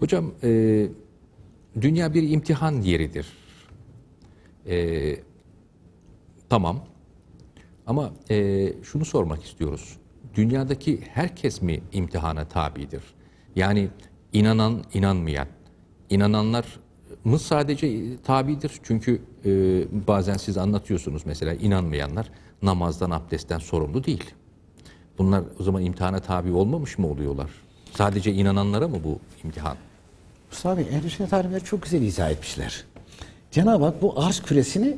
Hocam e, dünya bir imtihan yeridir. E, tamam. Ama e, şunu sormak istiyoruz. Dünyadaki herkes mi imtihana tabidir? Yani inanan, inanmayan. İnananlar mı sadece tabidir? Çünkü e, bazen siz anlatıyorsunuz mesela inanmayanlar namazdan, abdestten sorumlu değil. Bunlar o zaman imtihana tabi olmamış mı oluyorlar? Sadece inananlara mı bu imtihan? Mustafa Bey, Ehl-i çok güzel izah etmişler. Cenab-ı Hak bu arş küresini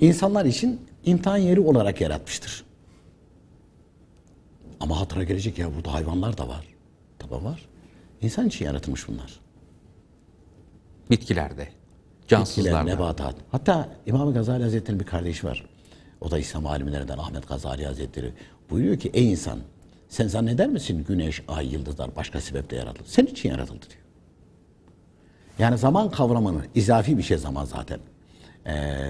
insanlar için imtihan yeri olarak yaratmıştır. Ama hatıra gelecek ya burada hayvanlar da var. Tabi var. İnsan için yaratılmış bunlar. Bitkilerde, cansızlarda. Bitkiler, nebatat. Hatta İmam Gazali Hazretleri'nin bir kardeşi var. O da İslam alimlerinden Ahmet Gazali Hazretleri. Buyuruyor ki ey insan sen zanneder misin güneş, ay, yıldızlar başka sebeple yaratıldı? Sen için yaratıldı diyor. Yani zaman kavramını, izafi bir şey zaman zaten. Ee,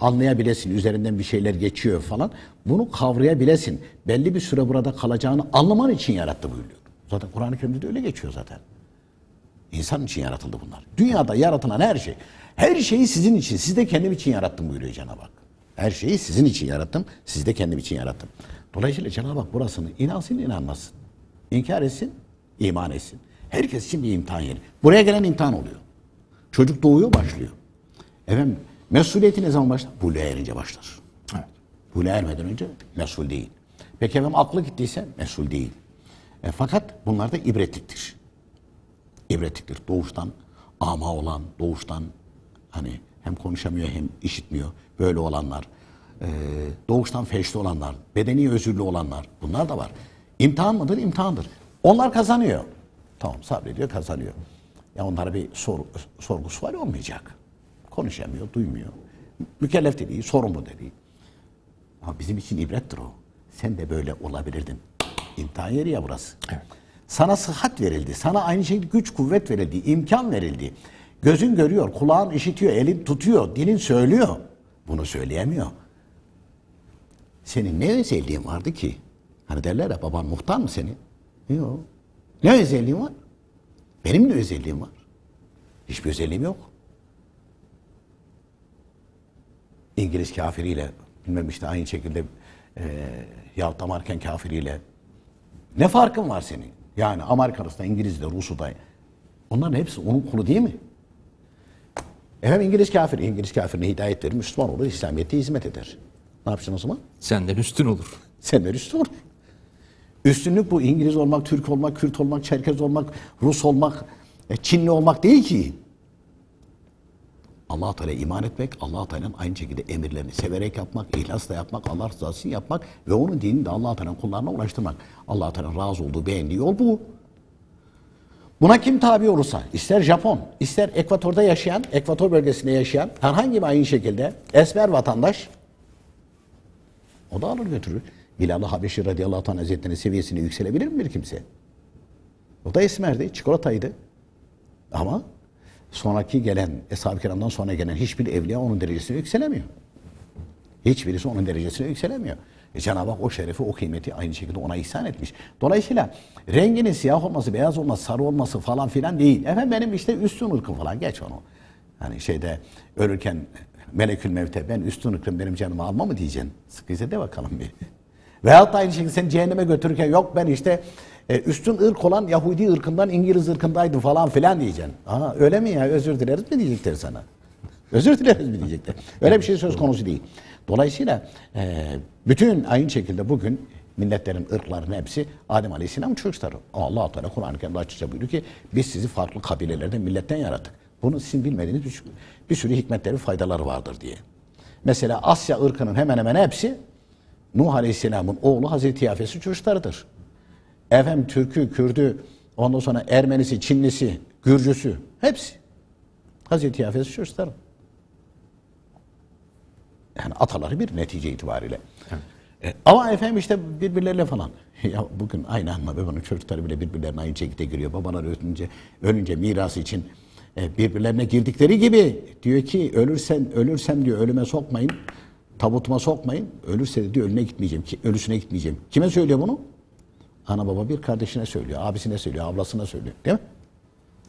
anlayabilesin, üzerinden bir şeyler geçiyor falan. Bunu kavrayabilesin. Belli bir süre burada kalacağını anlaman için yarattı buyuruyor. Zaten Kur'an-ı Kerim'de de öyle geçiyor zaten. İnsan için yaratıldı bunlar. Dünyada yaratılan her şey. Her şeyi sizin için, siz de kendim için yarattım buyuruyor Cenab-ı Hak. Her şeyi sizin için yarattım, siz de kendim için yarattım. Dolayısıyla Cenab-ı Hak burasını inansın inanmasın. İnkar etsin, iman etsin. Herkes şimdi imtihan yeri. Buraya gelen imtihan oluyor. Çocuk doğuyor başlıyor. Efendim mesuliyeti ne zaman başlar? Buluğa erince başlar. Evet. Buluğa ermeden önce mesul değil. Peki efendim aklı gittiyse mesul değil. E, fakat bunlar da ibretliktir. İbretliktir. Doğuştan ama olan, doğuştan hani hem konuşamıyor hem işitmiyor böyle olanlar e, doğuştan feşli olanlar, bedeni özürlü olanlar bunlar da var. İmtihan mıdır? İmtihandır. Onlar kazanıyor. Tamam sabrediyor kazanıyor. Ya onlara bir sor, sorgu sual olmayacak. Konuşamıyor, duymuyor. Mükellef dediği, sorumlu dediği. Ama bizim için ibrettir o. Sen de böyle olabilirdin. İmtihan yeri ya burası. Evet. Sana sıhhat verildi. Sana aynı şekilde güç, kuvvet verildi. imkan verildi. Gözün görüyor, kulağın işitiyor, elin tutuyor, dilin söylüyor. Bunu söyleyemiyor. Senin ne özelliğin vardı ki? Hani derler ya baban muhtar mı senin? Yok. Ne özelliğin var? Benim ne özelliğim var? Hiçbir özelliğim yok. İngiliz kafiriyle bilmem işte aynı şekilde e, yahut Amerikan kafiriyle ne farkın var senin? Yani Amerikalısı da İngiliz de Rusu da onların hepsi onun kulu değil mi? Efendim İngiliz kafiri İngiliz kafirine hidayet verir, Müslüman olur, İslamiyet'e hizmet eder. Ne yapacaksın o zaman? Senden üstün olur. Senden üstün olur. Üstünlük bu İngiliz olmak, Türk olmak, Kürt olmak, Çerkez olmak, Rus olmak, e, Çinli olmak değil ki. Allah Teala iman etmek, Allah Teala'nın aynı şekilde emirlerini severek yapmak, ihlasla yapmak, Allah rızası yapmak ve onun dinini de Allah Teala'nın kullarına ulaştırmak. Allah Teala'nın razı olduğu, beğendiği yol bu. Buna kim tabi olursa, ister Japon, ister Ekvator'da yaşayan, Ekvator bölgesinde yaşayan herhangi bir aynı şekilde esmer vatandaş o da alır götürür. Bilal-i Habeşi radıyallahu anh hazretlerinin seviyesine yükselebilir mi bir kimse? O da esmerdi, çikolataydı. Ama sonraki gelen, Eshab-ı Kiram'dan sonra gelen hiçbir evliya onun derecesine yükselemiyor. Hiçbirisi onun derecesine yükselemiyor. E Cenab-ı Hak o şerefi, o kıymeti aynı şekilde ona ihsan etmiş. Dolayısıyla renginin siyah olması, beyaz olması, sarı olması falan filan değil. Efendim benim işte üstün ırkım falan geç onu. Hani şeyde ölürken Melekül mevte ben üstün hüküm benim canımı alma mı diyeceksin? Sıkıysa de bakalım bir. Veyahut da aynı şekilde seni cehenneme götürürken yok ben işte e, üstün ırk olan Yahudi ırkından İngiliz ırkındaydım falan filan diyeceksin. Aa öyle mi ya özür dileriz mi diyecekler sana? Özür dileriz mi diyecekler. Öyle bir şey söz konusu değil. Dolayısıyla e, bütün aynı şekilde bugün milletlerin ırklarının hepsi Adem Aleyhisselam çocukları. Allah Teala Kur'an-ı Kerim'de açıkça buyuruyor ki biz sizi farklı kabilelerden milletten yarattık. Bunun sizin bilmediğiniz bir, bir sürü hikmetleri, faydaları vardır diye. Mesela Asya ırkının hemen hemen hepsi Nuh Aleyhisselam'ın oğlu Hazreti Yafes'i çocuklarıdır. Efem Türk'ü, Kürd'ü, ondan sonra Ermenisi, Çinlisi, Gürcüsü hepsi. Hazreti Yafes'i çocukları. Yani ataları bir netice itibariyle. Evet. E, ama efendim işte birbirleriyle falan. ya bugün aynı anma babanın çocukları bile birbirlerine aynı şekilde giriyor. Babalar ölünce, ölünce mirası için e, birbirlerine girdikleri gibi diyor ki ölürsen ölürsem diyor ölüme sokmayın. Tabutuma sokmayın. Ölürse de diyor ölüne gitmeyeceğim. Ki, ölüsüne gitmeyeceğim. Kime söylüyor bunu? Ana baba bir kardeşine söylüyor, abisine söylüyor, ablasına söylüyor. Değil mi?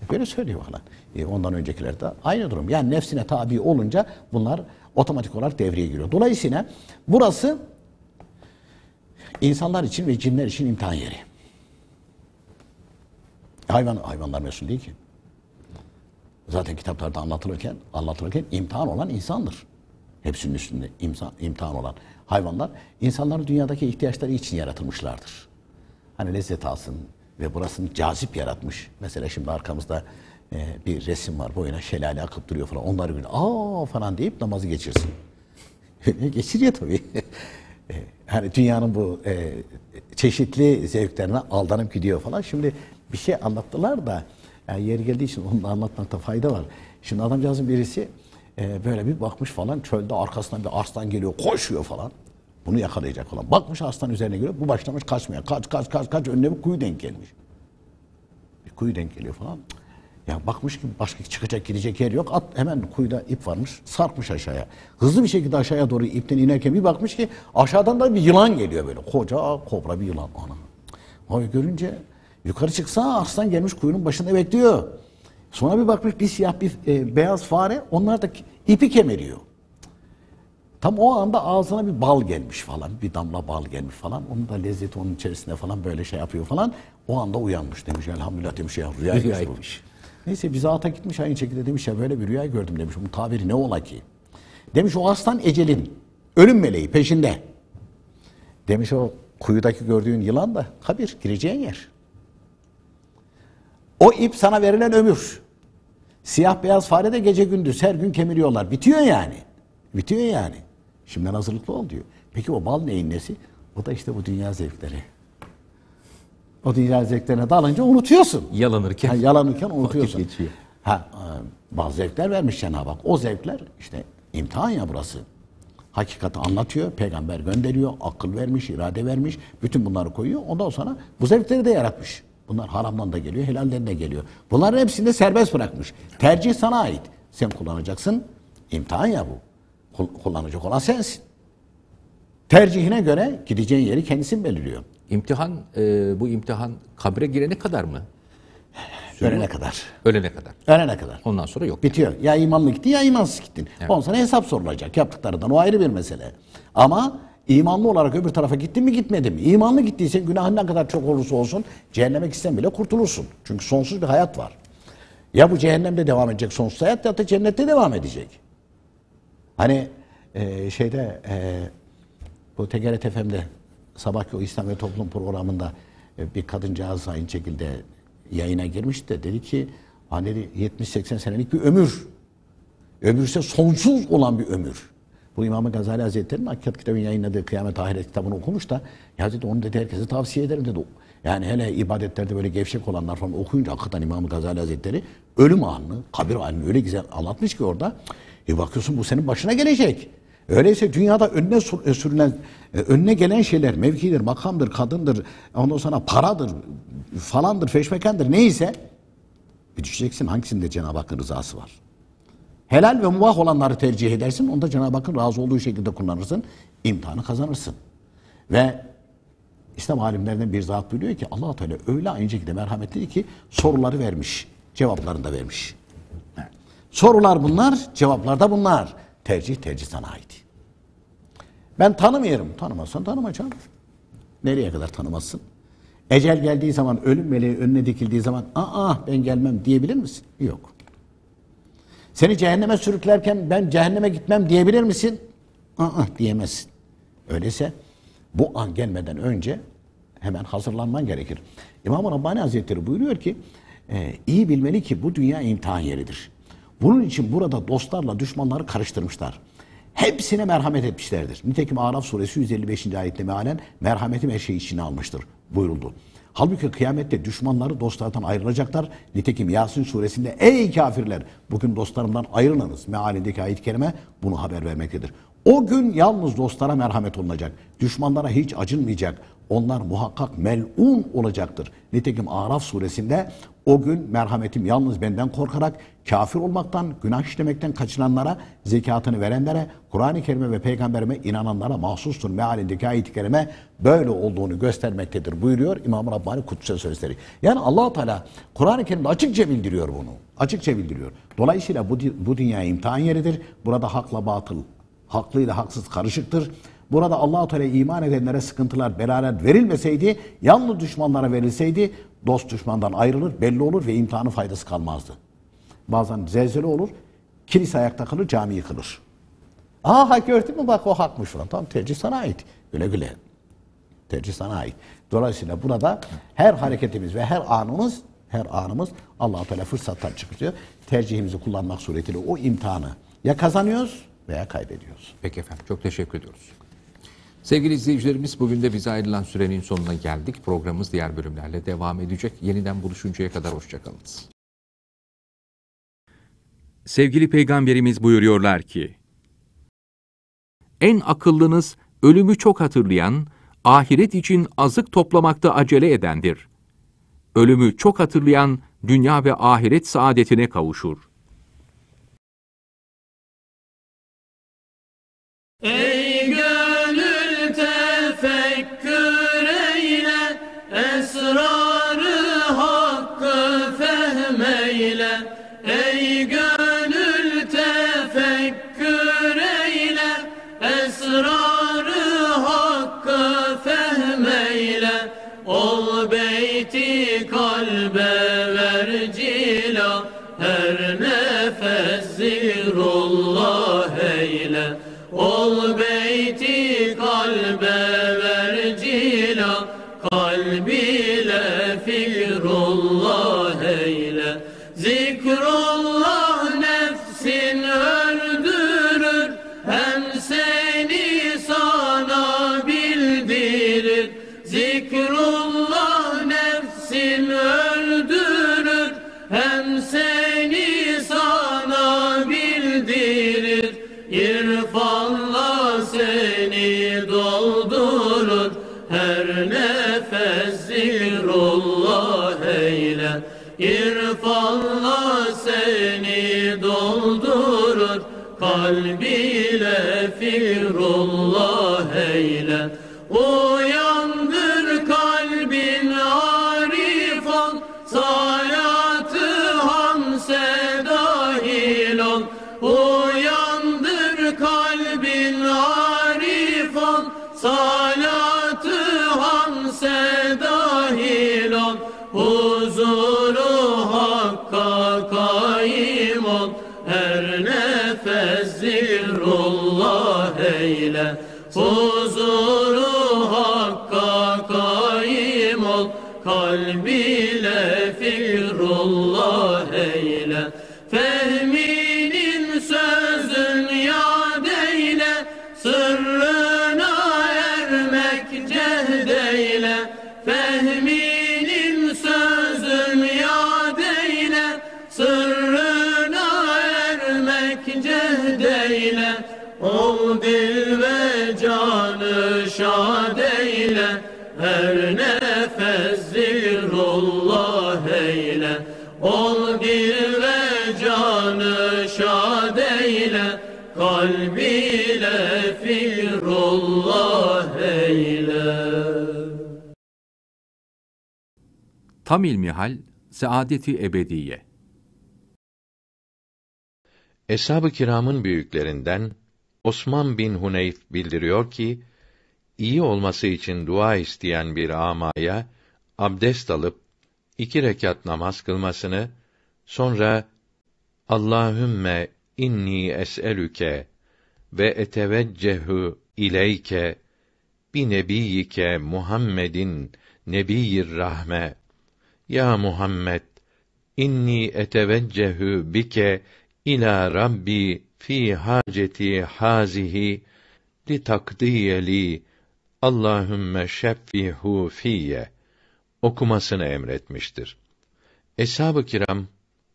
E, böyle söylüyor falan. E, ondan öncekiler de aynı durum. Yani nefsine tabi olunca bunlar otomatik olarak devreye giriyor. Dolayısıyla burası insanlar için ve cinler için imtihan yeri. Hayvan hayvanlar mesul değil ki zaten kitaplarda anlatılırken anlatılırken imtihan olan insandır. Hepsinin üstünde imza, imtihan olan hayvanlar insanların dünyadaki ihtiyaçları için yaratılmışlardır. Hani lezzet alsın ve burasını cazip yaratmış. Mesela şimdi arkamızda e, bir resim var boyuna şelale akıp duruyor falan. Onlar böyle aa falan deyip namazı geçirsin. Geçir ya tabii. E, hani dünyanın bu e, çeşitli zevklerine aldanıp gidiyor falan. Şimdi bir şey anlattılar da yani yeri geldiği için onu da anlatmakta fayda var. Şimdi adamcağızın birisi e, böyle bir bakmış falan çölde arkasından bir arslan geliyor koşuyor falan. Bunu yakalayacak olan Bakmış arslan üzerine geliyor. Bu başlamış kaçmaya. Kaç kaç kaç kaç önüne bir kuyu denk gelmiş. Bir kuyu denk geliyor falan. Ya bakmış ki başka çıkacak gidecek yer yok. At hemen kuyuda ip varmış. Sarkmış aşağıya. Hızlı bir şekilde aşağıya doğru ipten inerken bir bakmış ki aşağıdan da bir yılan geliyor böyle. Koca kobra bir yılan. Ana. Oy görünce Yukarı çıksa aslan gelmiş kuyunun başında bekliyor. Sonra bir bakmış bir siyah bir e, beyaz fare onlar da ipi kemeriyor. Tam o anda ağzına bir bal gelmiş falan. Bir damla bal gelmiş falan. Onun da lezzeti onun içerisinde falan böyle şey yapıyor falan. O anda uyanmış demiş. Elhamdülillah demiş ya rüya bu. Neyse bize ata gitmiş aynı şekilde demiş ya böyle bir rüya gördüm demiş. Bu tabiri ne ola ki? Demiş o aslan ecelin. Ölüm meleği peşinde. Demiş o kuyudaki gördüğün yılan da kabir gireceğin yer. O ip sana verilen ömür. Siyah beyaz fare de gece gündüz her gün kemiriyorlar. Bitiyor yani. Bitiyor yani. Şimdiden hazırlıklı ol diyor. Peki o bal neyin nesi? O da işte bu dünya zevkleri. O dünya zevklerine dalınca unutuyorsun. Yalanırken. Ha, yalanırken unutuyorsun. Vakit geçiyor. Ha, e, bazı zevkler vermiş Cenab-ı Hak. O zevkler işte imtihan ya burası. Hakikati anlatıyor, peygamber gönderiyor, akıl vermiş, irade vermiş. Bütün bunları koyuyor. Ondan sonra bu zevkleri de yaratmış. Bunlar haramdan da geliyor, helalden de geliyor. Bunların hepsini de serbest bırakmış. Tercih sana ait. Sen kullanacaksın. İmtihan ya bu. Kullanacak olan sensin. Tercihine göre gideceğin yeri kendisin belirliyor. İmtihan, e, bu imtihan kabre girene kadar mı? Ölene kadar. Ölene kadar. Ölene kadar. Ondan sonra yok. Bitiyor. Yani. Ya imanlı gittin ya imansız gittin. Evet. Ondan sonra hesap sorulacak. Yaptıklarından o ayrı bir mesele. Ama İmanlı olarak öbür tarafa gittin mi gitmedin mi? İmanlı gittiysen günahın ne kadar çok olursa olsun cehenneme gitsen bile kurtulursun. Çünkü sonsuz bir hayat var. Ya bu cehennemde devam edecek sonsuz hayat ya da cennette devam edecek. Hani e, şeyde e, bu TGRT FM'de sabahki o İslam ve Toplum programında e, bir kadıncağız aynı şekilde yayına girmişti de dedi ki hani 70-80 senelik bir ömür. Ömürse sonsuz olan bir ömür. Bu İmam-ı Gazali Hazretleri'nin Hakikat Kitabı'nın yayınladığı Kıyamet Ahiret kitabını okumuş da Hazreti onu dedi herkese tavsiye ederim dedi. Yani hele ibadetlerde böyle gevşek olanlar falan okuyunca hakikaten İmam-ı Gazali Hazretleri ölüm anını, kabir anını öyle güzel anlatmış ki orada. E bakıyorsun bu senin başına gelecek. Öyleyse dünyada önüne e, sürülen, e, önüne gelen şeyler mevkidir, makamdır, kadındır, ondan sonra paradır, falandır, feşmekendir neyse bir düşeceksin hangisinde Cenab-ı Hakk'ın rızası var. Helal ve muvah olanları tercih edersin. Onda Cenab-ı Hakk'ın razı olduğu şekilde kullanırsın. imtihanı kazanırsın. Ve İslam alimlerinden bir zat biliyor ki allah Teala öyle aynı şekilde merhametli ki soruları vermiş. Cevaplarını da vermiş. He. Sorular bunlar, cevaplar da bunlar. Tercih tercih sana ait. Ben tanımıyorum. Tanımazsan tanımayacaksın. Nereye kadar tanımazsın? Ecel geldiği zaman, ölüm meleği önüne dikildiği zaman aa ben gelmem diyebilir misin? Yok. Seni cehenneme sürüklerken ben cehenneme gitmem diyebilir misin? Aa diyemezsin. Öyleyse bu an gelmeden önce hemen hazırlanman gerekir. İmam-ı Rabbani Hazretleri buyuruyor ki e, iyi bilmeli ki bu dünya imtihan yeridir. Bunun için burada dostlarla düşmanları karıştırmışlar. Hepsine merhamet etmişlerdir. Nitekim Araf suresi 155. ayette mealen merhametim her şeyi içine almıştır buyuruldu. Halbuki kıyamette düşmanları dostlardan ayrılacaklar. Nitekim Yasin suresinde ey kafirler bugün dostlarımdan ayrılınız mealindeki ayet-i kerime bunu haber vermektedir. O gün yalnız dostlara merhamet olunacak. Düşmanlara hiç acınmayacak onlar muhakkak mel'un olacaktır. Nitekim Araf suresinde o gün merhametim yalnız benden korkarak kafir olmaktan, günah işlemekten kaçınanlara, zekatını verenlere, Kur'an-ı Kerim'e ve Peygamberime inananlara mahsustur mealindeki ayet-i kerime böyle olduğunu göstermektedir buyuruyor İmam Rabbani Kutsu'ya sözleri. Yani allah Teala Kur'an-ı Kerim'de açıkça bildiriyor bunu. Açıkça bildiriyor. Dolayısıyla bu, bu dünya imtihan yeridir. Burada hakla batıl, haklı ile haksız karışıktır. Burada Allah-u Teala iman edenlere sıkıntılar, belalar verilmeseydi, yalnız düşmanlara verilseydi dost düşmandan ayrılır, belli olur ve imtihanın faydası kalmazdı. Bazen zelzele olur, kilise ayakta kalır, cami yıkılır. Aha gördün mü bak o hakmış falan. Tamam tercih sana ait. Güle güle. Tercih sana ait. Dolayısıyla burada her hareketimiz ve her anımız her anımız Allah-u Teala fırsattan çıkartıyor. Tercihimizi kullanmak suretiyle o imtihanı ya kazanıyoruz veya kaybediyoruz. Peki efendim çok teşekkür ediyoruz. Sevgili izleyicilerimiz bugün de bize ayrılan sürenin sonuna geldik. Programımız diğer bölümlerle devam edecek. Yeniden buluşuncaya kadar hoşçakalınız. Sevgili Peygamberimiz buyuruyorlar ki, En akıllınız ölümü çok hatırlayan, ahiret için azık toplamakta acele edendir. Ölümü çok hatırlayan dünya ve ahiret saadetine kavuşur. Ey! tek cehd eyle Ol dil ve canı şad eyle Her nefes zikrullah eyle Ol dil ve canı şad eyle Kalb fikrullah eyle Tam ilmihal Saadeti Ebediye Eshab-ı kiramın büyüklerinden Osman bin Huneyf bildiriyor ki iyi olması için dua isteyen bir amaya abdest alıp iki rekat namaz kılmasını sonra Allahümme inni es'elüke ve eteveccehu ileyke bi nebiyike Muhammedin nebiyir rahme ya Muhammed inni eteveccehu bike ila Rabbi fi haceti hazihi li takdiyeli Allahümme şeffihu fiyye okumasını emretmiştir. Eshab-ı kiram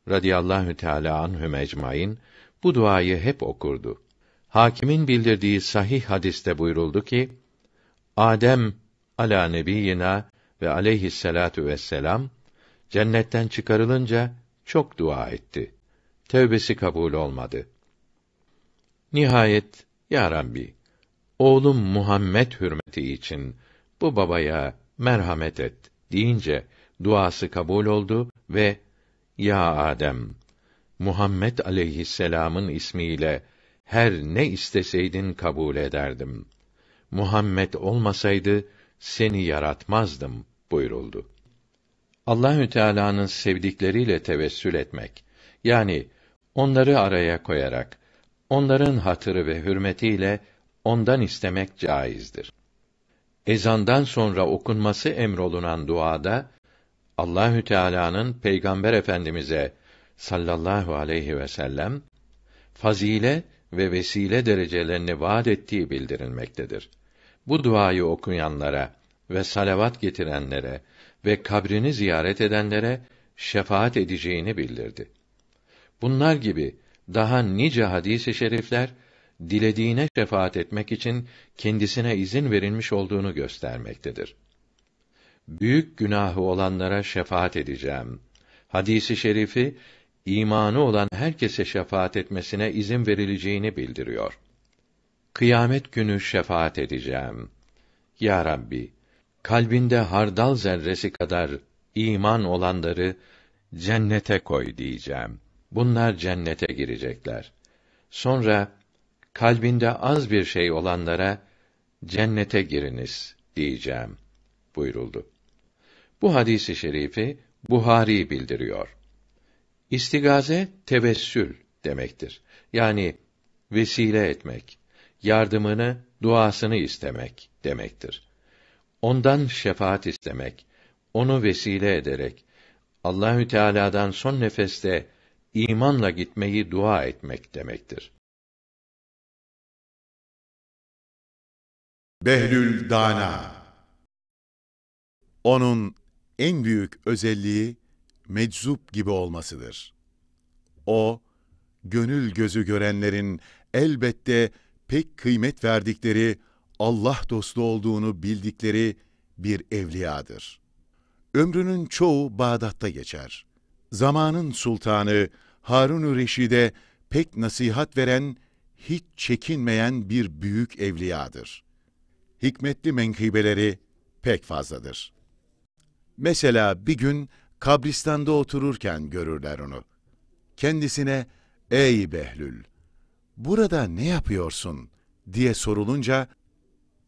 radıyallahu teala anhum ecmaîn bu duayı hep okurdu. Hakimin bildirdiği sahih hadiste buyuruldu ki: Adem ala nebiyina ve aleyhisselatu vesselam cennetten çıkarılınca çok dua etti tevbesi kabul olmadı. Nihayet ya Rabbi oğlum Muhammed hürmeti için bu babaya merhamet et deyince duası kabul oldu ve ya Adem Muhammed aleyhisselam'ın ismiyle her ne isteseydin kabul ederdim. Muhammed olmasaydı seni yaratmazdım buyuruldu. Allahü Teala'nın sevdikleriyle tevessül etmek yani onları araya koyarak, onların hatırı ve hürmetiyle ondan istemek caizdir. Ezandan sonra okunması emrolunan duada Allahü Teala'nın Peygamber Efendimize sallallahu aleyhi ve sellem fazile ve vesile derecelerini vaad ettiği bildirilmektedir. Bu duayı okuyanlara ve salavat getirenlere ve kabrini ziyaret edenlere şefaat edeceğini bildirdi. Bunlar gibi daha nice hadis-i şerifler dilediğine şefaat etmek için kendisine izin verilmiş olduğunu göstermektedir. Büyük günahı olanlara şefaat edeceğim. Hadisi şerifi imanı olan herkese şefaat etmesine izin verileceğini bildiriyor. Kıyamet günü şefaat edeceğim. Ya Rabbi, kalbinde hardal zerresi kadar iman olanları cennete koy diyeceğim.'' Bunlar cennete girecekler. Sonra kalbinde az bir şey olanlara cennete giriniz diyeceğim buyuruldu. Bu hadisi şerifi Buhari bildiriyor. İstigaze tevessül demektir. Yani vesile etmek, yardımını, duasını istemek demektir. Ondan şefaat istemek, onu vesile ederek Allahü Teala'dan son nefeste imanla gitmeyi dua etmek demektir. Behlül Dana Onun en büyük özelliği meczup gibi olmasıdır. O, gönül gözü görenlerin elbette pek kıymet verdikleri, Allah dostu olduğunu bildikleri bir evliyadır. Ömrünün çoğu Bağdat'ta geçer. Zamanın sultanı Harun-u Reşid'e pek nasihat veren, hiç çekinmeyen bir büyük evliyadır. Hikmetli menkıbeleri pek fazladır. Mesela bir gün kabristanda otururken görürler onu. Kendisine, ''Ey Behlül, burada ne yapıyorsun?'' diye sorulunca,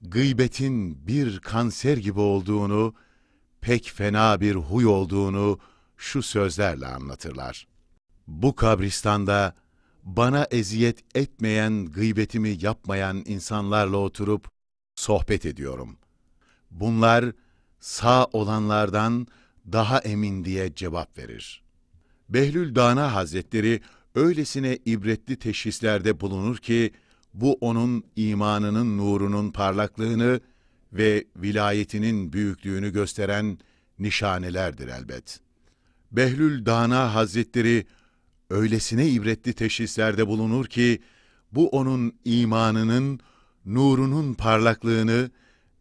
gıybetin bir kanser gibi olduğunu, pek fena bir huy olduğunu şu sözlerle anlatırlar. Bu kabristanda bana eziyet etmeyen, gıybetimi yapmayan insanlarla oturup sohbet ediyorum. Bunlar sağ olanlardan daha emin diye cevap verir. Behlül Dana Hazretleri öylesine ibretli teşhislerde bulunur ki bu onun imanının nurunun parlaklığını ve vilayetinin büyüklüğünü gösteren nişanelerdir elbet. Behlül Dana Hazretleri öylesine ibretli teşhislerde bulunur ki, bu onun imanının, nurunun parlaklığını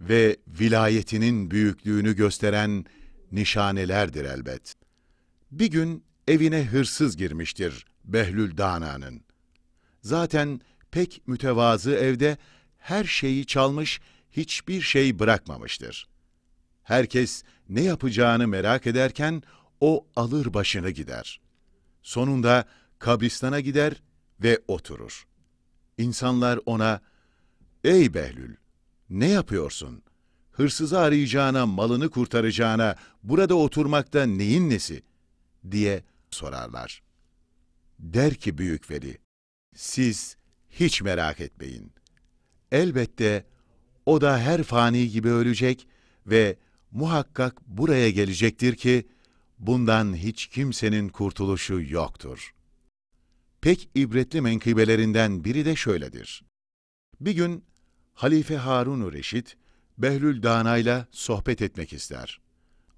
ve vilayetinin büyüklüğünü gösteren nişanelerdir elbet. Bir gün evine hırsız girmiştir Behlül Dana'nın. Zaten pek mütevazı evde her şeyi çalmış, hiçbir şey bırakmamıştır. Herkes ne yapacağını merak ederken o alır başını gider.'' Sonunda kabristana gider ve oturur. İnsanlar ona, ''Ey Behlül, ne yapıyorsun? Hırsızı arayacağına, malını kurtaracağına, burada oturmakta neyin nesi?'' diye sorarlar. Der ki büyük veli, siz hiç merak etmeyin. Elbette o da her fani gibi ölecek ve muhakkak buraya gelecektir ki, bundan hiç kimsenin kurtuluşu yoktur. Pek ibretli menkıbelerinden biri de şöyledir. Bir gün Halife Harun-u Reşit, Behlül Dana'yla sohbet etmek ister.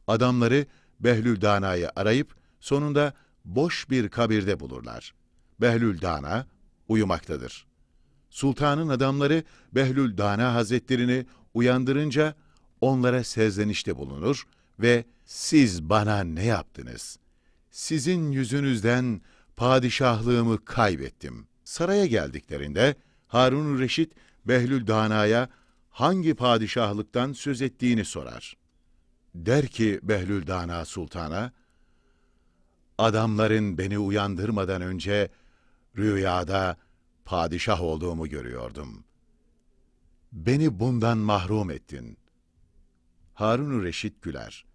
Adamları Behlül Dana'yı arayıp sonunda boş bir kabirde bulurlar. Behlül Dana uyumaktadır. Sultanın adamları Behlül Dana Hazretlerini uyandırınca onlara sezlenişte bulunur ve siz bana ne yaptınız? Sizin yüzünüzden padişahlığımı kaybettim. Saraya geldiklerinde Harun Reşit Behlül Dana'ya hangi padişahlıktan söz ettiğini sorar. Der ki Behlül Dana Sultan'a, adamların beni uyandırmadan önce rüyada padişah olduğumu görüyordum. Beni bundan mahrum ettin. Harun Reşit güler.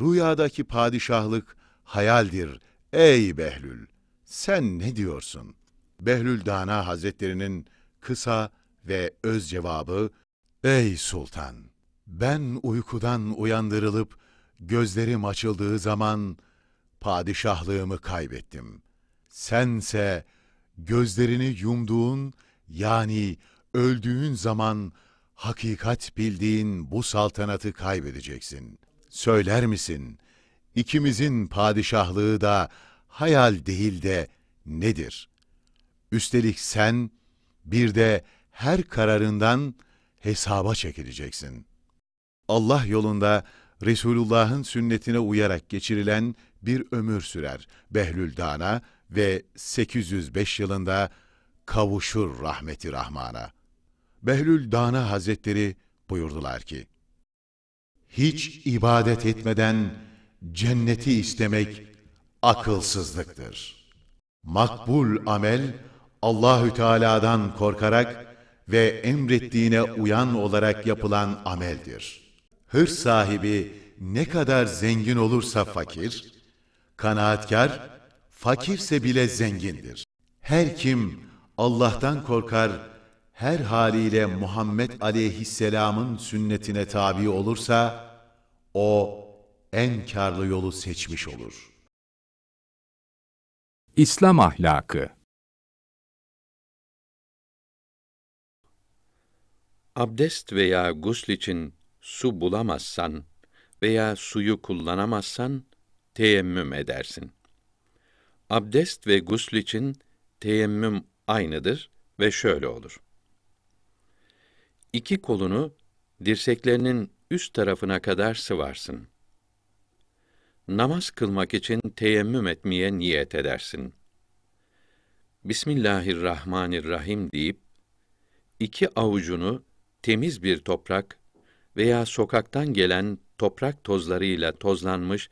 Rüyadaki padişahlık hayaldir ey Behlül. Sen ne diyorsun? Behlül Dana Hazretlerinin kısa ve öz cevabı, Ey Sultan! Ben uykudan uyandırılıp gözlerim açıldığı zaman padişahlığımı kaybettim. Sense gözlerini yumduğun yani öldüğün zaman hakikat bildiğin bu saltanatı kaybedeceksin söyler misin, ikimizin padişahlığı da hayal değil de nedir? Üstelik sen bir de her kararından hesaba çekileceksin. Allah yolunda Resulullah'ın sünnetine uyarak geçirilen bir ömür sürer Behlül Dana ve 805 yılında kavuşur rahmeti Rahman'a. Behlül Dana Hazretleri buyurdular ki, hiç ibadet etmeden cenneti istemek akılsızlıktır. Makbul amel Allahü Teala'dan korkarak ve emrettiğine uyan olarak yapılan ameldir. Hırs sahibi ne kadar zengin olursa fakir, kanaatkar fakirse bile zengindir. Her kim Allah'tan korkar her haliyle Muhammed aleyhisselamın sünnetine tabi olursa, o en karlı yolu seçmiş olur. İslam ahlakı Abdest veya gusl için su bulamazsan veya suyu kullanamazsan teyemmüm edersin. Abdest ve gusl için teyemmüm aynıdır ve şöyle olur iki kolunu dirseklerinin üst tarafına kadar sıvarsın. Namaz kılmak için teyemmüm etmeye niyet edersin. Bismillahirrahmanirrahim deyip iki avucunu temiz bir toprak veya sokaktan gelen toprak tozlarıyla tozlanmış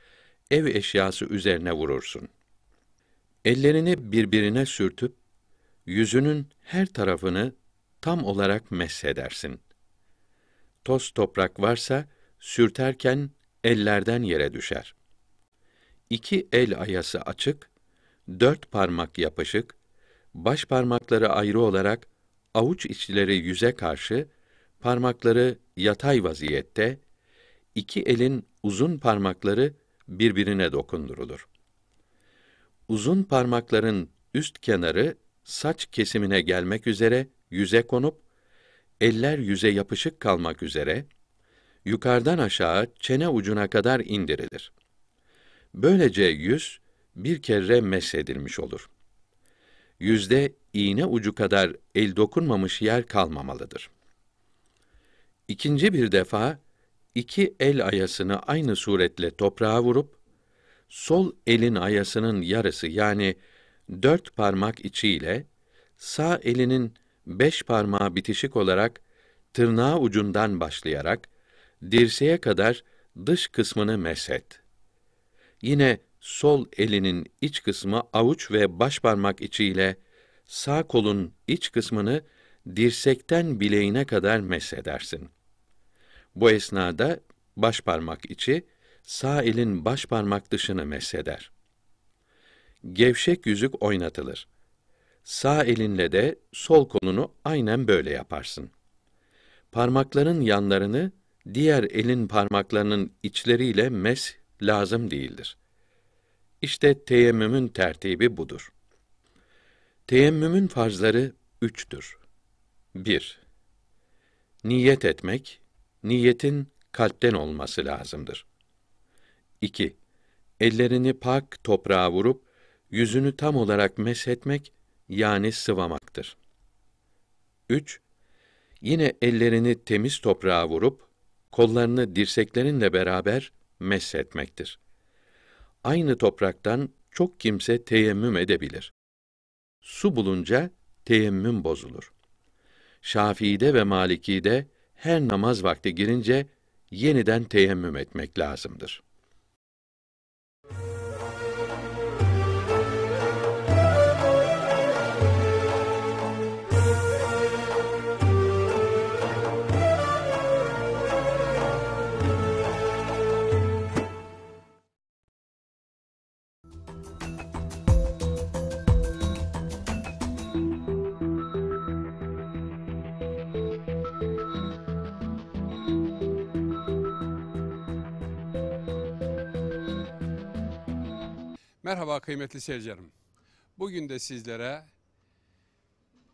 ev eşyası üzerine vurursun. Ellerini birbirine sürtüp yüzünün her tarafını tam olarak meshedersin. Toz toprak varsa sürterken ellerden yere düşer. İki el ayası açık, dört parmak yapışık, baş parmakları ayrı olarak avuç içleri yüze karşı, parmakları yatay vaziyette, iki elin uzun parmakları birbirine dokundurulur. Uzun parmakların üst kenarı saç kesimine gelmek üzere yüze konup, eller yüze yapışık kalmak üzere, yukarıdan aşağı çene ucuna kadar indirilir. Böylece yüz, bir kere mesedilmiş olur. Yüzde iğne ucu kadar el dokunmamış yer kalmamalıdır. İkinci bir defa, iki el ayasını aynı suretle toprağa vurup, sol elin ayasının yarısı yani dört parmak içiyle, sağ elinin beş parmağı bitişik olarak tırnağı ucundan başlayarak dirseğe kadar dış kısmını meset. Yine sol elinin iç kısmı avuç ve baş parmak içiyle sağ kolun iç kısmını dirsekten bileğine kadar mesedersin. Bu esnada baş parmak içi sağ elin baş parmak dışını mesheder. Gevşek yüzük oynatılır. Sağ elinle de sol kolunu aynen böyle yaparsın. Parmakların yanlarını diğer elin parmaklarının içleriyle mes lazım değildir. İşte teyemmümün tertibi budur. Teyemmümün farzları üçtür. 1. Niyet etmek, niyetin kalpten olması lazımdır. 2. Ellerini pak toprağa vurup, yüzünü tam olarak etmek yani sıvamaktır. 3. Yine ellerini temiz toprağa vurup kollarını dirseklerinle beraber mesh Aynı topraktan çok kimse teyemmüm edebilir. Su bulunca teyemmüm bozulur. Şafii'de ve Maliki'de her namaz vakti girince yeniden teyemmüm etmek lazımdır. Merhaba kıymetli seyircilerim. Bugün de sizlere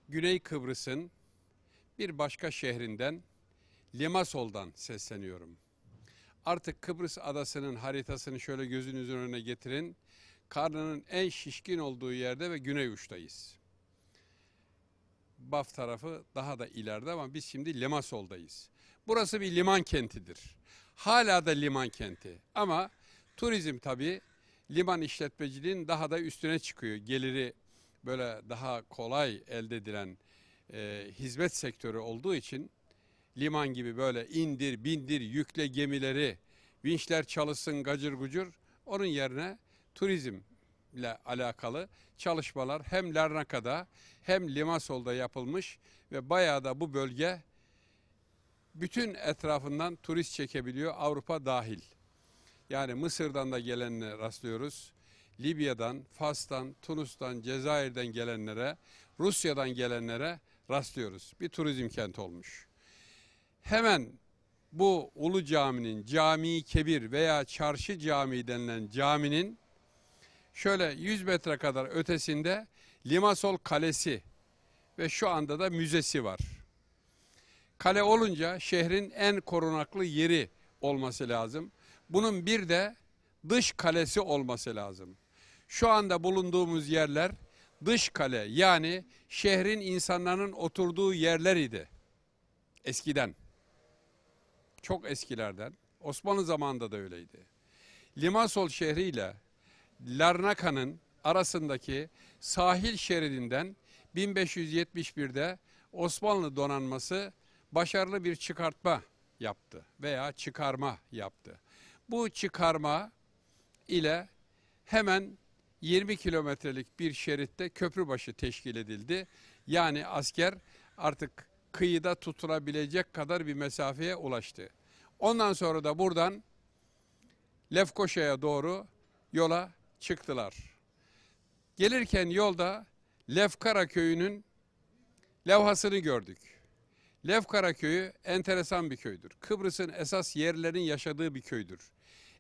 Güney Kıbrıs'ın bir başka şehrinden Limasol'dan sesleniyorum. Artık Kıbrıs adasının haritasını şöyle gözünüzün önüne getirin. Karnının en şişkin olduğu yerde ve güney uçtayız. Baf tarafı daha da ileride ama biz şimdi Limasol'dayız. Burası bir liman kentidir. Hala da liman kenti ama turizm tabii liman işletmeciliğin daha da üstüne çıkıyor. Geliri böyle daha kolay elde edilen e, hizmet sektörü olduğu için liman gibi böyle indir, bindir, yükle gemileri, vinçler çalışsın gacır gucur. Onun yerine turizmle alakalı çalışmalar hem Larnaka'da hem Limasol'da yapılmış ve bayağı da bu bölge bütün etrafından turist çekebiliyor Avrupa dahil. Yani Mısır'dan da gelenlere rastlıyoruz. Libya'dan, Fas'tan, Tunus'tan, Cezayir'den gelenlere, Rusya'dan gelenlere rastlıyoruz. Bir turizm kenti olmuş. Hemen bu Ulu Cami'nin, Cami-i Kebir veya Çarşı Camii denilen caminin şöyle 100 metre kadar ötesinde Limasol Kalesi ve şu anda da müzesi var. Kale olunca şehrin en korunaklı yeri olması lazım. Bunun bir de dış kalesi olması lazım. Şu anda bulunduğumuz yerler dış kale yani şehrin insanların oturduğu yerler idi. Eskiden. Çok eskilerden. Osmanlı zamanında da öyleydi. Limasol şehriyle Larnaka'nın arasındaki sahil şeridinden 1571'de Osmanlı donanması başarılı bir çıkartma yaptı veya çıkarma yaptı. Bu çıkarma ile hemen 20 kilometrelik bir şeritte köprübaşı teşkil edildi. Yani asker artık kıyıda tutulabilecek kadar bir mesafeye ulaştı. Ondan sonra da buradan Lefkoşa'ya doğru yola çıktılar. Gelirken yolda Lefkara köyünün levhasını gördük. Lefkara köyü enteresan bir köydür. Kıbrıs'ın esas yerlerin yaşadığı bir köydür.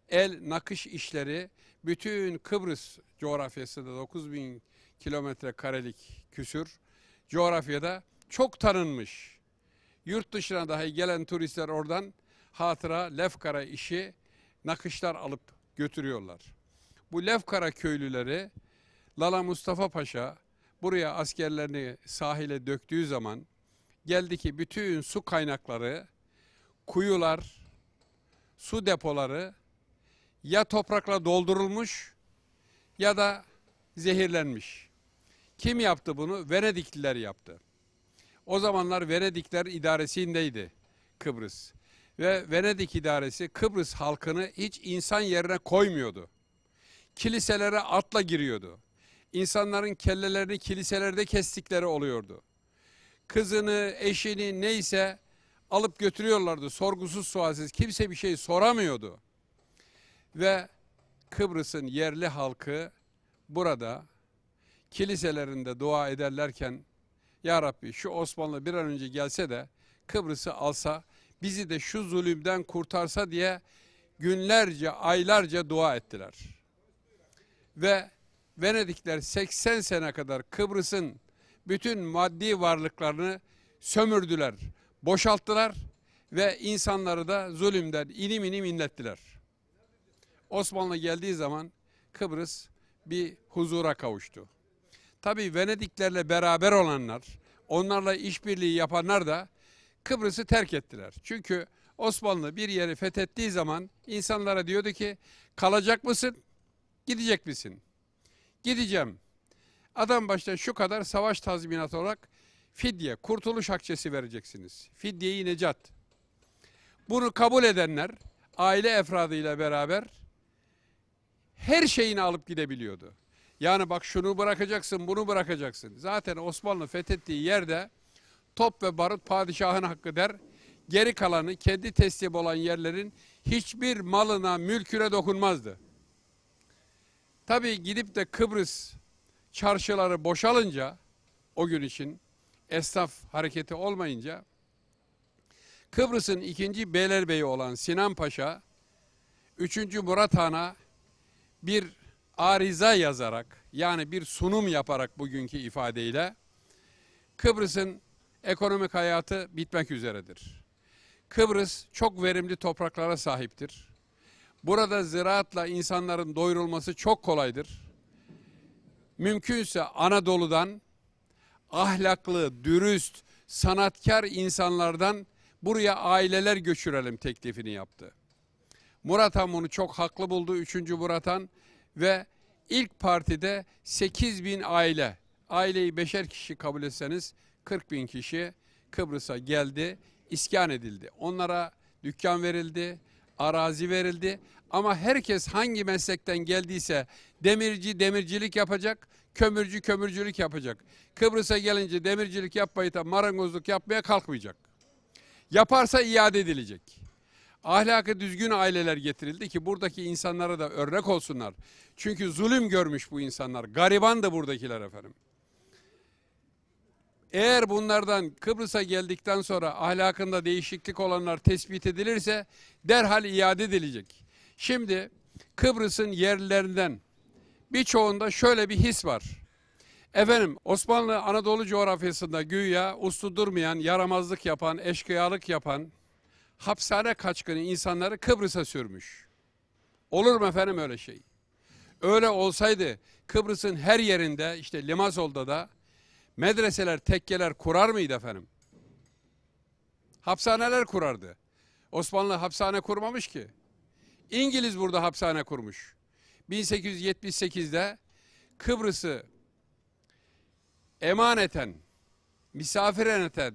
El nakış işleri bütün Kıbrıs coğrafyasında 9000 kilometre karelik küsür coğrafyada çok tanınmış. Yurt dışına dahi gelen turistler oradan hatıra Lefkara işi nakışlar alıp götürüyorlar. Bu Lefkara köylüleri Lala Mustafa Paşa buraya askerlerini sahile döktüğü zaman geldi ki bütün su kaynakları, kuyular, su depoları ya toprakla doldurulmuş ya da zehirlenmiş. Kim yaptı bunu? Venedikliler yaptı. O zamanlar Venedikler idaresindeydi Kıbrıs. Ve Venedik idaresi Kıbrıs halkını hiç insan yerine koymuyordu. Kiliselere atla giriyordu. İnsanların kellelerini kiliselerde kestikleri oluyordu kızını, eşini neyse alıp götürüyorlardı. Sorgusuz sualsiz kimse bir şey soramıyordu. Ve Kıbrıs'ın yerli halkı burada kiliselerinde dua ederlerken Ya Rabbi şu Osmanlı bir an önce gelse de Kıbrıs'ı alsa bizi de şu zulümden kurtarsa diye günlerce aylarca dua ettiler. Ve Venedikler 80 sene kadar Kıbrıs'ın bütün maddi varlıklarını sömürdüler, boşalttılar ve insanları da zulümden inim inim inlettiler. Osmanlı geldiği zaman Kıbrıs bir huzura kavuştu. Tabi Venediklerle beraber olanlar, onlarla işbirliği yapanlar da Kıbrıs'ı terk ettiler. Çünkü Osmanlı bir yeri fethettiği zaman insanlara diyordu ki kalacak mısın, gidecek misin? Gideceğim. Adam başta şu kadar savaş tazminatı olarak fidye, kurtuluş akçesi vereceksiniz. Fidyeyi necat. Bunu kabul edenler aile efradıyla beraber her şeyini alıp gidebiliyordu. Yani bak şunu bırakacaksın, bunu bırakacaksın. Zaten Osmanlı fethettiği yerde top ve barut padişahın hakkı der. Geri kalanı kendi teslim olan yerlerin hiçbir malına, mülküne dokunmazdı. Tabii gidip de Kıbrıs çarşıları boşalınca o gün için esnaf hareketi olmayınca Kıbrıs'ın ikinci Beylerbeyi olan Sinan Paşa 3. Murat Han'a bir ariza yazarak yani bir sunum yaparak bugünkü ifadeyle Kıbrıs'ın ekonomik hayatı bitmek üzeredir. Kıbrıs çok verimli topraklara sahiptir. Burada ziraatla insanların doyurulması çok kolaydır mümkünse Anadolu'dan ahlaklı, dürüst, sanatkar insanlardan buraya aileler göçürelim teklifini yaptı. Murat Han bunu çok haklı buldu 3. Murat Han ve ilk partide 8 bin aile, aileyi beşer kişi kabul etseniz 40 bin kişi Kıbrıs'a geldi, iskan edildi. Onlara dükkan verildi, arazi verildi ama herkes hangi meslekten geldiyse demirci demircilik yapacak, kömürcü kömürcülük yapacak. Kıbrıs'a gelince demircilik yapmayı da marangozluk yapmaya kalkmayacak. Yaparsa iade edilecek. Ahlakı düzgün aileler getirildi ki buradaki insanlara da örnek olsunlar. Çünkü zulüm görmüş bu insanlar. Gariban da buradakiler efendim. Eğer bunlardan Kıbrıs'a geldikten sonra ahlakında değişiklik olanlar tespit edilirse derhal iade edilecek. Şimdi Kıbrıs'ın yerlilerinden birçoğunda şöyle bir his var. Efendim Osmanlı Anadolu coğrafyasında güya uslu durmayan, yaramazlık yapan, eşkıyalık yapan, hapishane kaçkını insanları Kıbrıs'a sürmüş. Olur mu efendim öyle şey? Öyle olsaydı Kıbrıs'ın her yerinde işte Limasol'da da medreseler, tekkeler kurar mıydı efendim? Hapishaneler kurardı. Osmanlı hapishane kurmamış ki. İngiliz burada hapishane kurmuş. 1878'de Kıbrıs'ı emaneten, misafirhaneten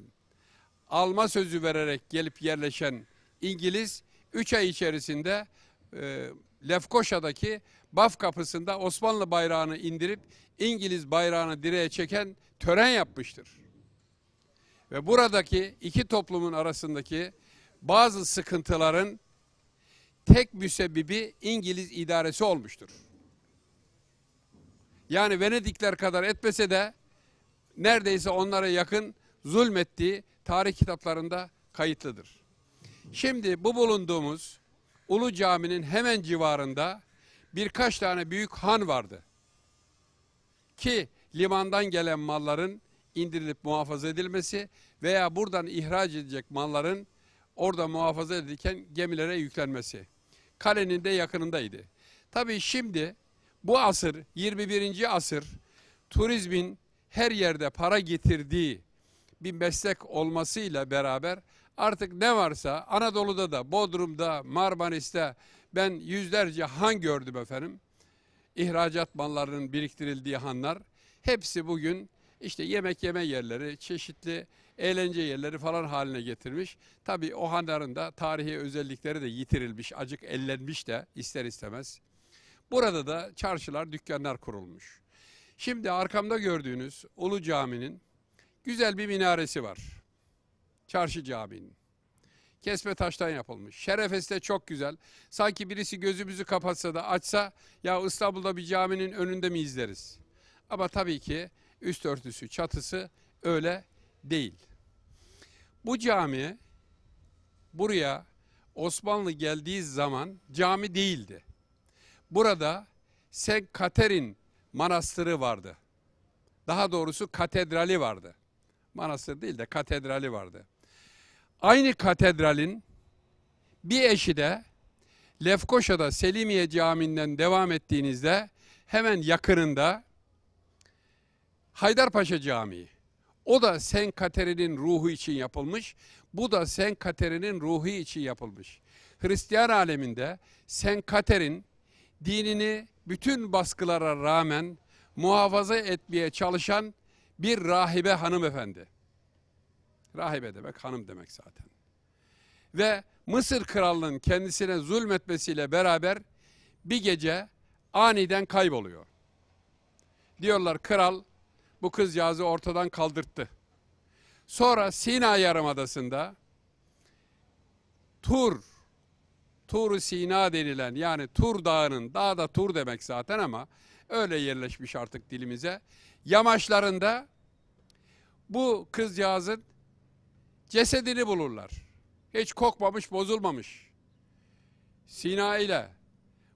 alma sözü vererek gelip yerleşen İngiliz 3 ay içerisinde e, Lefkoşa'daki Baf kapısında Osmanlı bayrağını indirip İngiliz bayrağını direğe çeken tören yapmıştır. Ve buradaki iki toplumun arasındaki bazı sıkıntıların tek müsebbibi İngiliz idaresi olmuştur. Yani Venedikler kadar etmese de neredeyse onlara yakın zulmettiği tarih kitaplarında kayıtlıdır. Şimdi bu bulunduğumuz Ulu Cami'nin hemen civarında birkaç tane büyük han vardı. Ki limandan gelen malların indirilip muhafaza edilmesi veya buradan ihraç edecek malların orada muhafaza edilirken gemilere yüklenmesi kalenin de yakınındaydı. Tabii şimdi bu asır 21. asır turizmin her yerde para getirdiği bir meslek olmasıyla beraber artık ne varsa Anadolu'da da Bodrum'da Marmaris'te ben yüzlerce han gördüm efendim. İhracat mallarının biriktirildiği hanlar hepsi bugün işte yemek yeme yerleri çeşitli eğlence yerleri falan haline getirmiş. Tabii o hanların da tarihi özellikleri de yitirilmiş, acık ellenmiş de ister istemez. Burada da çarşılar, dükkanlar kurulmuş. Şimdi arkamda gördüğünüz Ulu Cami'nin güzel bir minaresi var. Çarşı Camii'nin. Kesme taştan yapılmış. Şerefesi de çok güzel. Sanki birisi gözümüzü kapatsa da açsa ya İstanbul'da bir caminin önünde mi izleriz? Ama tabii ki üst örtüsü, çatısı öyle değil. Bu cami buraya Osmanlı geldiği zaman cami değildi. Burada St. Katerin Manastırı vardı. Daha doğrusu katedrali vardı. Manastır değil de katedrali vardı. Aynı katedralin bir eşi de Lefkoşa'da Selimiye Camii'nden devam ettiğinizde hemen yakınında Haydarpaşa Camii. O da Sen Kateri'nin ruhu için yapılmış. Bu da Sen Kateri'nin ruhu için yapılmış. Hristiyan aleminde Sen Katerin dinini bütün baskılara rağmen muhafaza etmeye çalışan bir rahibe hanımefendi. Rahibe demek hanım demek zaten. Ve Mısır kralının kendisine zulmetmesiyle beraber bir gece aniden kayboluyor. Diyorlar kral bu kız yazı ortadan kaldırttı. Sonra Sina Yarımadası'nda Tur, Tur-u Sina denilen yani Tur Dağı'nın, dağ da Tur demek zaten ama öyle yerleşmiş artık dilimize. Yamaçlarında bu kızcağızın cesedini bulurlar. Hiç kokmamış, bozulmamış. Sina ile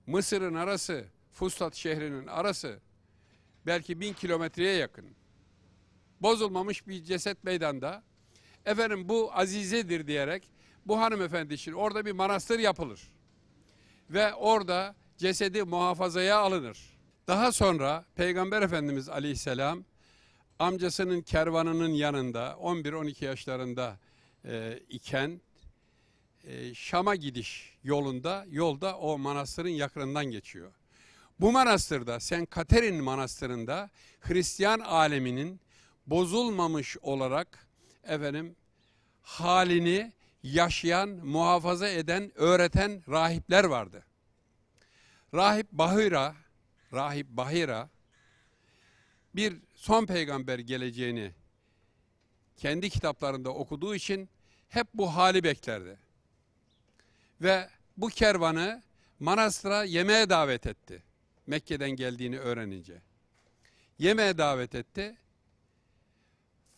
Mısır'ın arası, Fustat şehrinin arası belki bin kilometreye yakın. Bozulmamış bir ceset meydanda. Efendim bu azizedir diyerek bu hanımefendi için orada bir manastır yapılır. Ve orada cesedi muhafazaya alınır. Daha sonra Peygamber Efendimiz aleyhisselam amcasının kervanının yanında 11-12 yaşlarında e, iken e, Şam'a gidiş yolunda yolda o manastırın yakınından geçiyor. Bu manastırda, Sen Katerin Manastırı'nda Hristiyan aleminin bozulmamış olarak efendim halini yaşayan, muhafaza eden, öğreten rahipler vardı. Rahip Bahira, Rahip Bahira bir son peygamber geleceğini kendi kitaplarında okuduğu için hep bu hali beklerdi. Ve bu kervanı manastıra yemeğe davet etti. Mekke'den geldiğini öğrenince. Yemeğe davet etti.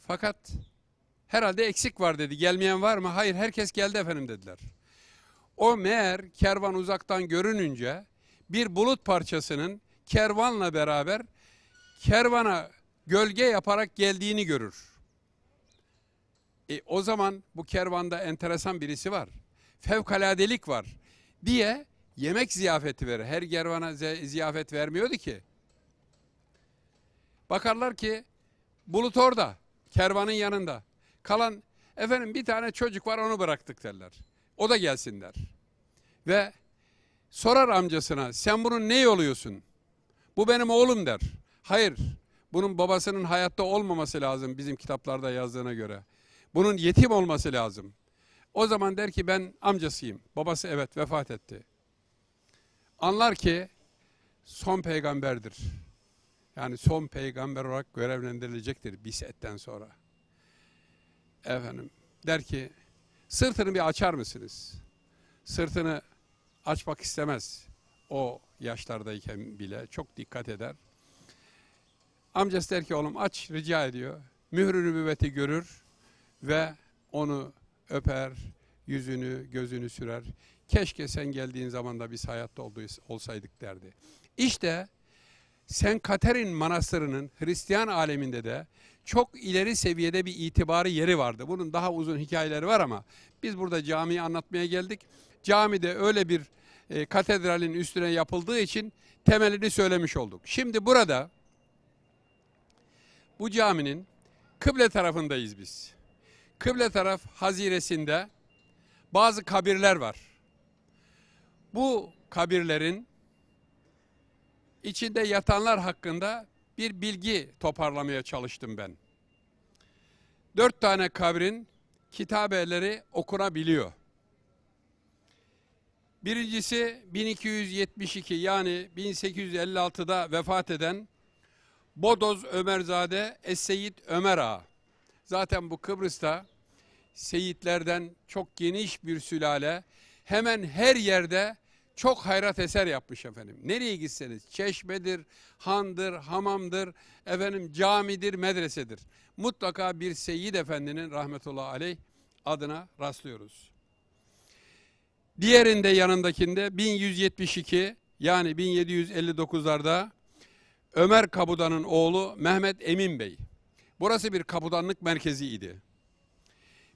Fakat herhalde eksik var dedi. Gelmeyen var mı? Hayır herkes geldi efendim dediler. O meğer kervan uzaktan görününce bir bulut parçasının kervanla beraber kervana gölge yaparak geldiğini görür. E, o zaman bu kervanda enteresan birisi var. Fevkaladelik var diye yemek ziyafeti verir. Her kervana ziyafet vermiyordu ki. Bakarlar ki bulut orada, kervanın yanında. Kalan efendim bir tane çocuk var onu bıraktık derler. O da gelsin der. Ve sorar amcasına sen bunun ne oluyorsun? Bu benim oğlum der. Hayır bunun babasının hayatta olmaması lazım bizim kitaplarda yazdığına göre. Bunun yetim olması lazım. O zaman der ki ben amcasıyım. Babası evet vefat etti anlar ki son peygamberdir. Yani son peygamber olarak görevlendirilecektir bisetten sonra. Efendim der ki sırtını bir açar mısınız? Sırtını açmak istemez o yaşlardayken bile çok dikkat eder. Amcası der ki oğlum aç rica ediyor. Mührü nübüvveti görür ve onu öper, yüzünü, gözünü sürer. Keşke sen geldiğin zaman da biz hayatta olsaydık derdi. İşte sen Katerin Manastırı'nın Hristiyan aleminde de çok ileri seviyede bir itibarı yeri vardı. Bunun daha uzun hikayeleri var ama biz burada camiyi anlatmaya geldik. Camide öyle bir e, katedralin üstüne yapıldığı için temelini söylemiş olduk. Şimdi burada bu caminin kıble tarafındayız biz. Kıble taraf haziresinde bazı kabirler var. Bu kabirlerin içinde yatanlar hakkında bir bilgi toparlamaya çalıştım ben. Dört tane kabrin kitabeleri okunabiliyor. Birincisi 1272 yani 1856'da vefat eden Bodoz Ömerzade Es-Seyyid Ömer Ağa. Zaten bu Kıbrıs'ta seyitlerden çok geniş bir sülale hemen her yerde çok hayrat eser yapmış efendim. Nereye gitseniz çeşmedir, handır, hamamdır, efendim camidir, medresedir. Mutlaka bir Seyit Efendi'nin rahmetullahi aleyh adına rastlıyoruz. Diğerinde yanındakinde 1172 yani 1759'larda Ömer Kabudan'ın oğlu Mehmet Emin Bey. Burası bir kabudanlık merkeziydi.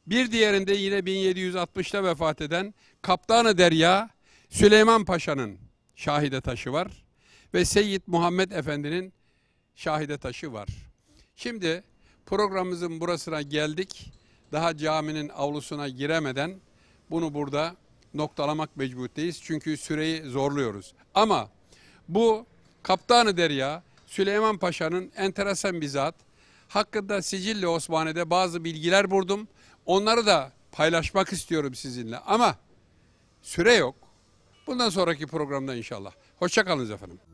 Bir diğerinde yine 1760'ta vefat eden Kaptanı Derya Süleyman Paşa'nın şahide taşı var ve Seyyid Muhammed Efendi'nin şahide taşı var. Şimdi programımızın burasına geldik. Daha caminin avlusuna giremeden bunu burada noktalamak mecburiyetindeyiz. Çünkü süreyi zorluyoruz. Ama bu Kaptanı Derya Süleyman Paşa'nın enteresan bir zat. Hakkında Sicilli Osmanlı'da bazı bilgiler buldum. Onları da paylaşmak istiyorum sizinle ama süre yok. Bundan sonraki programda inşallah. Hoşçakalınız efendim.